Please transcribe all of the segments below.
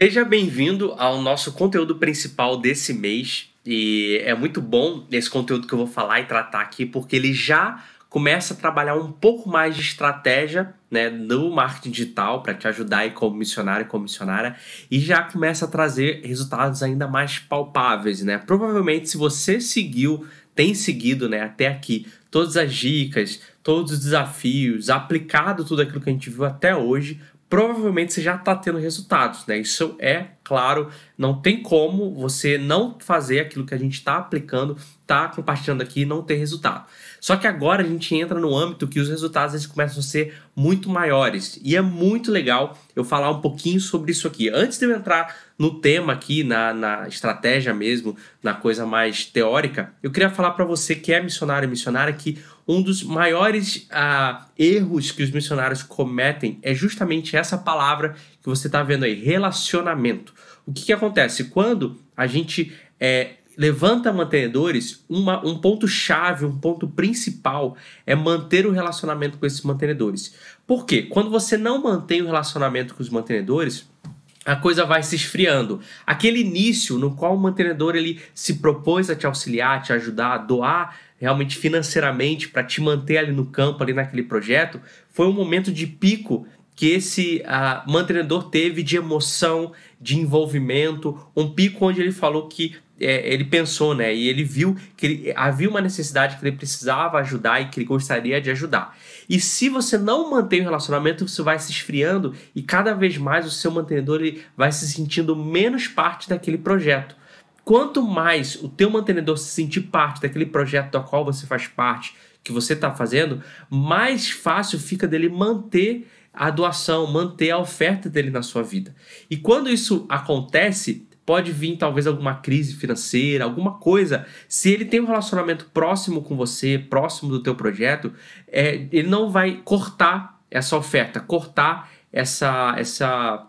Seja bem-vindo ao nosso conteúdo principal desse mês. E é muito bom esse conteúdo que eu vou falar e tratar aqui, porque ele já começa a trabalhar um pouco mais de estratégia né, no marketing digital para te ajudar aí como missionário e como missionária e já começa a trazer resultados ainda mais palpáveis. Né? Provavelmente, se você seguiu, tem seguido né, até aqui todas as dicas, todos os desafios, aplicado tudo aquilo que a gente viu até hoje, provavelmente você já está tendo resultados, né? Isso é claro, não tem como você não fazer aquilo que a gente está aplicando está compartilhando aqui não ter resultado. Só que agora a gente entra no âmbito que os resultados eles começam a ser muito maiores. E é muito legal eu falar um pouquinho sobre isso aqui. Antes de eu entrar no tema aqui, na, na estratégia mesmo, na coisa mais teórica, eu queria falar para você que é missionário e missionária que um dos maiores ah, erros que os missionários cometem é justamente essa palavra que você está vendo aí, relacionamento. O que, que acontece? Quando a gente é, levanta mantenedores, uma, um ponto-chave, um ponto principal é manter o relacionamento com esses mantenedores. Por quê? Quando você não mantém o relacionamento com os mantenedores, a coisa vai se esfriando. Aquele início no qual o mantenedor ele se propôs a te auxiliar, te ajudar, a doar realmente financeiramente para te manter ali no campo, ali naquele projeto, foi um momento de pico que esse uh, mantenedor teve de emoção, de envolvimento, um pico onde ele falou que é, ele pensou, né? E ele viu que ele, havia uma necessidade que ele precisava ajudar e que ele gostaria de ajudar. E se você não mantém o relacionamento, você vai se esfriando e cada vez mais o seu mantenedor ele vai se sentindo menos parte daquele projeto. Quanto mais o teu mantenedor se sentir parte daquele projeto do qual você faz parte, que você está fazendo, mais fácil fica dele manter a doação, manter a oferta dele na sua vida. E quando isso acontece, pode vir talvez alguma crise financeira, alguma coisa. Se ele tem um relacionamento próximo com você, próximo do teu projeto, é, ele não vai cortar essa oferta, cortar essa essa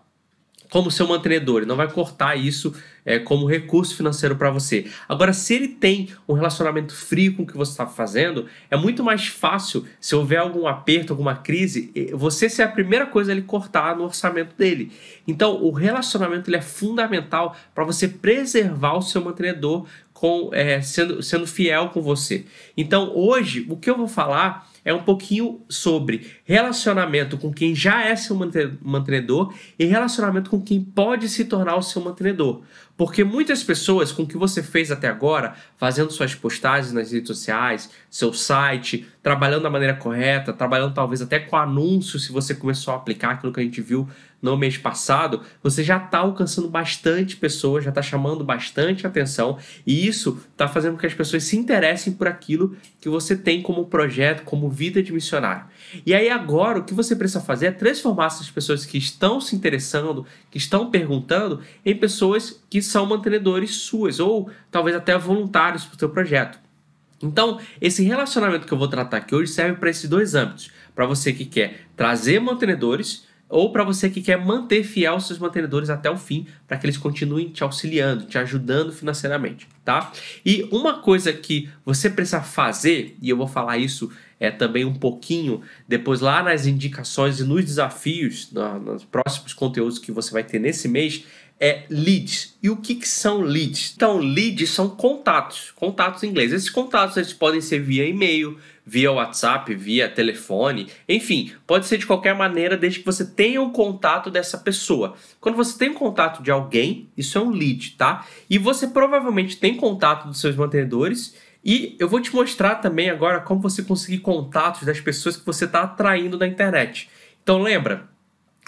como seu mantenedor, ele não vai cortar isso é, como recurso financeiro para você. Agora, se ele tem um relacionamento frio com o que você está fazendo, é muito mais fácil, se houver algum aperto, alguma crise, você ser a primeira coisa a ele cortar no orçamento dele. Então, o relacionamento ele é fundamental para você preservar o seu mantenedor com, é, sendo, sendo fiel com você. Então, hoje, o que eu vou falar é um pouquinho sobre relacionamento com quem já é seu mantenedor e relacionamento com quem pode se tornar o seu mantenedor. Porque muitas pessoas com o que você fez até agora, fazendo suas postagens nas redes sociais, seu site, trabalhando da maneira correta, trabalhando talvez até com anúncios, se você começou a aplicar aquilo que a gente viu no mês passado, você já está alcançando bastante pessoas, já está chamando bastante atenção, e isso está fazendo com que as pessoas se interessem por aquilo que você tem como projeto, como vida de missionário. E aí agora o que você precisa fazer é transformar essas pessoas que estão se interessando, que estão perguntando, em pessoas que são mantenedores suas ou talvez até voluntários para o seu projeto. Então, esse relacionamento que eu vou tratar aqui hoje serve para esses dois âmbitos, para você que quer trazer mantenedores ou para você que quer manter fiel os seus mantenedores até o fim, para que eles continuem te auxiliando, te ajudando financeiramente, tá? E uma coisa que você precisa fazer, e eu vou falar isso é também um pouquinho depois lá nas indicações e nos desafios, nos próximos conteúdos que você vai ter nesse mês, é leads. E o que, que são leads? Então, leads são contatos, contatos em inglês. Esses contatos eles podem ser via e-mail, via WhatsApp, via telefone, enfim, pode ser de qualquer maneira, desde que você tenha um contato dessa pessoa. Quando você tem um contato de alguém, isso é um lead, tá? E você provavelmente tem contato dos seus mantenedores. E eu vou te mostrar também agora como você conseguir contatos das pessoas que você está atraindo na internet. Então lembra,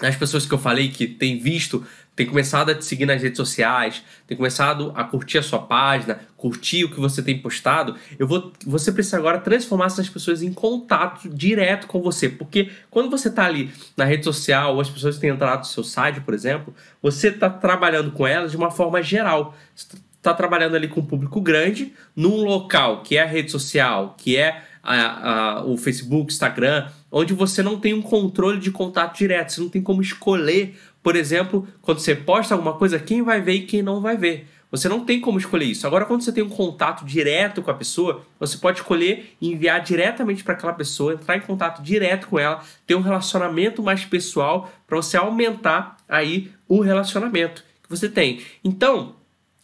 as pessoas que eu falei que tem visto, tem começado a te seguir nas redes sociais, tem começado a curtir a sua página, curtir o que você tem postado, eu vou, você precisa agora transformar essas pessoas em contato direto com você, porque quando você está ali na rede social ou as pessoas têm entrado no seu site, por exemplo, você está trabalhando com elas de uma forma geral. Está tá trabalhando ali com um público grande, num local que é a rede social, que é a, a, o Facebook, Instagram, onde você não tem um controle de contato direto, você não tem como escolher, por exemplo, quando você posta alguma coisa, quem vai ver e quem não vai ver. Você não tem como escolher isso. Agora, quando você tem um contato direto com a pessoa, você pode escolher enviar diretamente para aquela pessoa, entrar em contato direto com ela, ter um relacionamento mais pessoal para você aumentar aí o relacionamento que você tem. Então,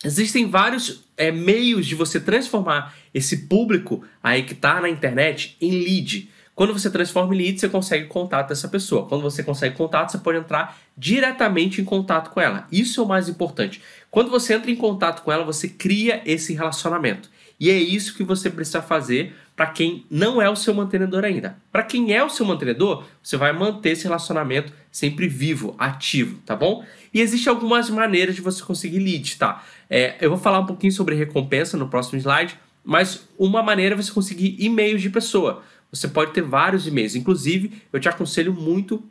existem vários é, meios de você transformar esse público aí que está na internet em lead. Quando você transforma em lead, você consegue contato dessa pessoa. Quando você consegue contato, você pode entrar diretamente em contato com ela. Isso é o mais importante. Quando você entra em contato com ela, você cria esse relacionamento. E é isso que você precisa fazer para quem não é o seu mantenedor ainda. Para quem é o seu mantenedor, você vai manter esse relacionamento sempre vivo, ativo, tá bom? E existem algumas maneiras de você conseguir leads, tá? É, eu vou falar um pouquinho sobre recompensa no próximo slide, mas uma maneira é você conseguir e-mails de pessoa você pode ter vários e-mails. Inclusive, eu te aconselho muito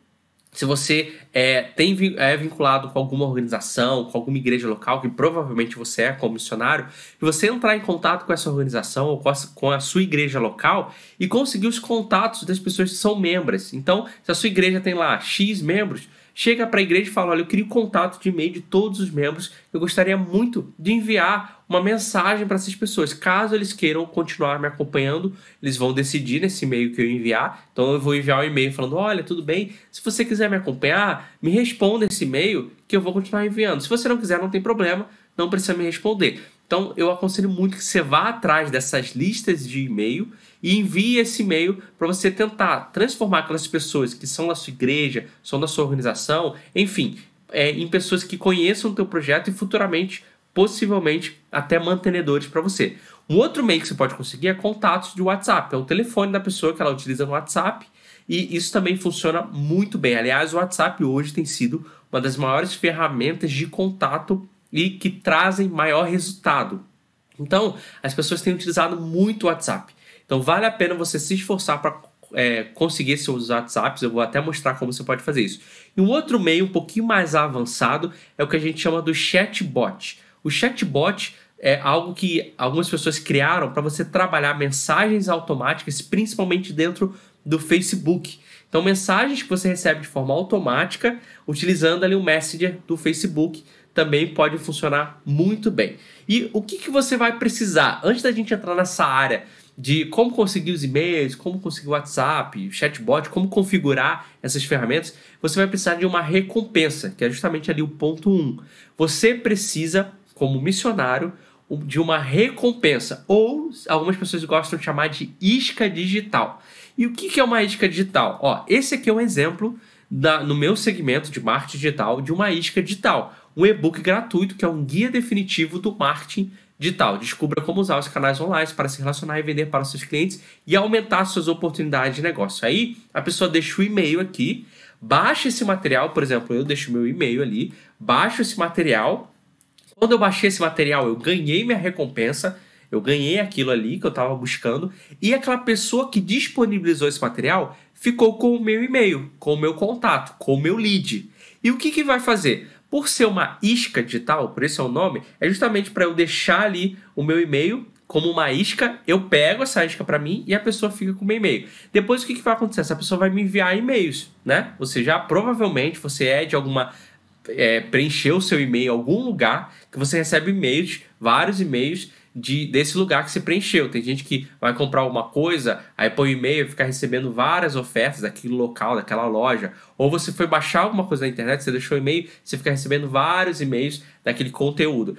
se você é, tem, é vinculado com alguma organização, com alguma igreja local, que provavelmente você é como missionário, e você entrar em contato com essa organização ou com a, com a sua igreja local e conseguir os contatos das pessoas que são membros. Então, se a sua igreja tem lá X membros, chega para a igreja e fala: Olha, eu queria o contato de e-mail de todos os membros. Eu gostaria muito de enviar uma mensagem para essas pessoas. Caso eles queiram continuar me acompanhando, eles vão decidir nesse e-mail que eu enviar. Então eu vou enviar um e-mail falando: Olha, tudo bem. Se você quiser me acompanhar, me responda esse e-mail que eu vou continuar enviando. Se você não quiser, não tem problema, não precisa me responder. Então, eu aconselho muito que você vá atrás dessas listas de e-mail e envie esse e-mail para você tentar transformar aquelas pessoas que são da sua igreja, são da sua organização, enfim, é, em pessoas que conheçam o teu projeto e futuramente, possivelmente, até mantenedores para você. Um outro meio que você pode conseguir é contatos de WhatsApp, é o telefone da pessoa que ela utiliza no WhatsApp e isso também funciona muito bem. Aliás, o WhatsApp hoje tem sido uma das maiores ferramentas de contato e que trazem maior resultado. Então, as pessoas têm utilizado muito o WhatsApp. Então, vale a pena você se esforçar para é, conseguir seus WhatsApps. Eu vou até mostrar como você pode fazer isso. E um outro meio um pouquinho mais avançado é o que a gente chama do chatbot. O chatbot é algo que algumas pessoas criaram para você trabalhar mensagens automáticas, principalmente dentro do Facebook. Então, mensagens que você recebe de forma automática, utilizando ali o Messenger do Facebook também pode funcionar muito bem. E o que, que você vai precisar antes da gente entrar nessa área de como conseguir os e-mails, como conseguir o WhatsApp, chatbot, como configurar essas ferramentas, você vai precisar de uma recompensa, que é justamente ali o ponto 1. Um. Você precisa, como missionário, de uma recompensa, ou algumas pessoas gostam de chamar de isca digital. E o que é uma isca digital? Ó, esse aqui é um exemplo da, no meu segmento de marketing digital de uma isca digital um e-book gratuito que é um guia definitivo do marketing digital. Descubra como usar os canais online para se relacionar e vender para os seus clientes e aumentar suas oportunidades de negócio. Aí a pessoa deixa o e-mail aqui, baixa esse material, por exemplo, eu deixo meu e-mail ali, baixo esse material. Quando eu baixei esse material, eu ganhei minha recompensa, eu ganhei aquilo ali que eu estava buscando, e aquela pessoa que disponibilizou esse material ficou com o meu e-mail, com o meu contato, com o meu lead. E o que, que vai fazer? Por ser uma isca digital, por esse é o nome, é justamente para eu deixar ali o meu e-mail como uma isca, eu pego essa isca para mim e a pessoa fica com o meu e-mail. Depois o que, que vai acontecer? Essa pessoa vai me enviar e-mails, né? Você já provavelmente você é de alguma é, preencheu o seu e-mail em algum lugar que você recebe e-mails, vários e-mails de, desse lugar que se preencheu. Tem gente que vai comprar alguma coisa, aí põe o e-mail e fica recebendo várias ofertas daquele local, daquela loja. Ou você foi baixar alguma coisa na internet, você deixou o e-mail, você fica recebendo vários e-mails daquele conteúdo.